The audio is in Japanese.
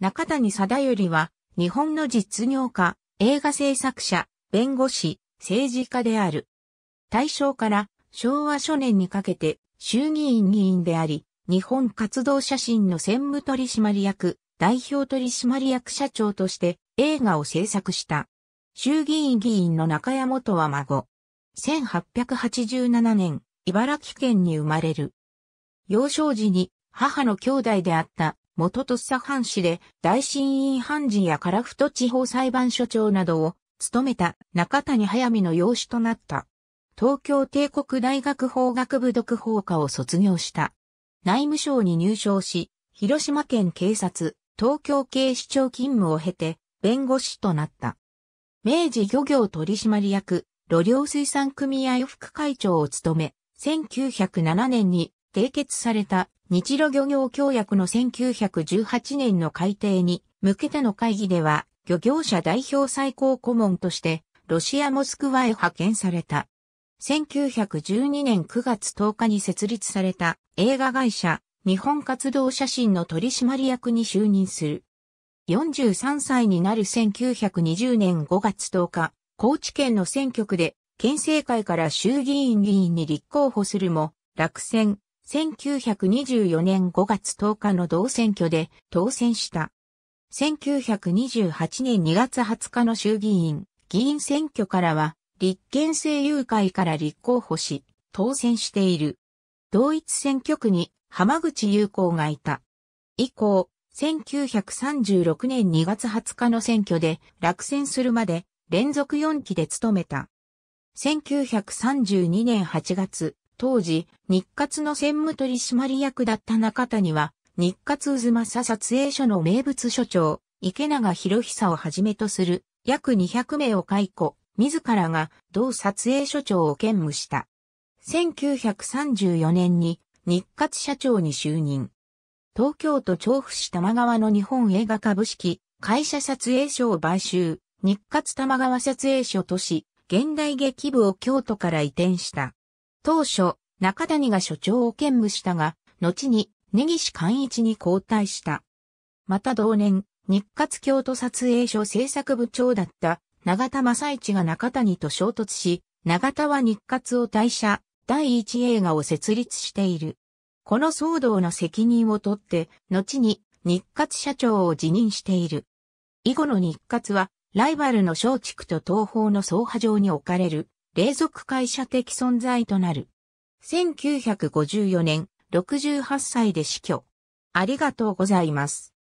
中谷貞頼は、日本の実業家、映画制作者、弁護士、政治家である。大正から昭和初年にかけて衆議院議員であり、日本活動写真の専務取締役、代表取締役社長として映画を制作した。衆議院議員の中谷元は孫。1887年、茨城県に生まれる。幼少時に母の兄弟であった元土佐藩士で大新院判事や樺太地方裁判所長などを務めた中谷早見の養子となった。東京帝国大学法学部独法科を卒業した。内務省に入省し、広島県警察、東京警視庁勤務を経て、弁護士となった。明治漁業取締役、路量水産組合副会長を務め、1907年に締結された日露漁業協約の1918年の改定に向けての会議では、漁業者代表最高顧問として、ロシア・モスクワへ派遣された。1912年9月10日に設立された映画会社、日本活動写真の取締役に就任する。43歳になる1920年5月10日、高知県の選挙区で、県政会から衆議院議員に立候補するも、落選、1924年5月10日の同選挙で当選した。1928年2月20日の衆議院、議員選挙からは、立憲政友会から立候補し、当選している。同一選挙区に浜口友好がいた。以降、1936年2月20日の選挙で落選するまで連続4期で務めた。1932年8月、当時、日活の専務取締役だった中谷は、日活渦政撮影所の名物所長、池永博久をはじめとする約200名を解雇、自らが同撮影所長を兼務した。1934年に日活社長に就任。東京都調布市玉川の日本映画株式会社撮影所を買収、日活玉川撮影所とし、現代劇部を京都から移転した。当初、中谷が所長を兼務したが、後に根岸寛一に交代した。また同年、日活京都撮影所制作部長だった永田正一が中谷と衝突し、永田は日活を退社、第一映画を設立している。この騒動の責任を取って、後に日活社長を辞任している。以後の日活は、ライバルの松竹と東方の総波上に置かれる。隷属会社的存在となる。1954年、68歳で死去。ありがとうございます。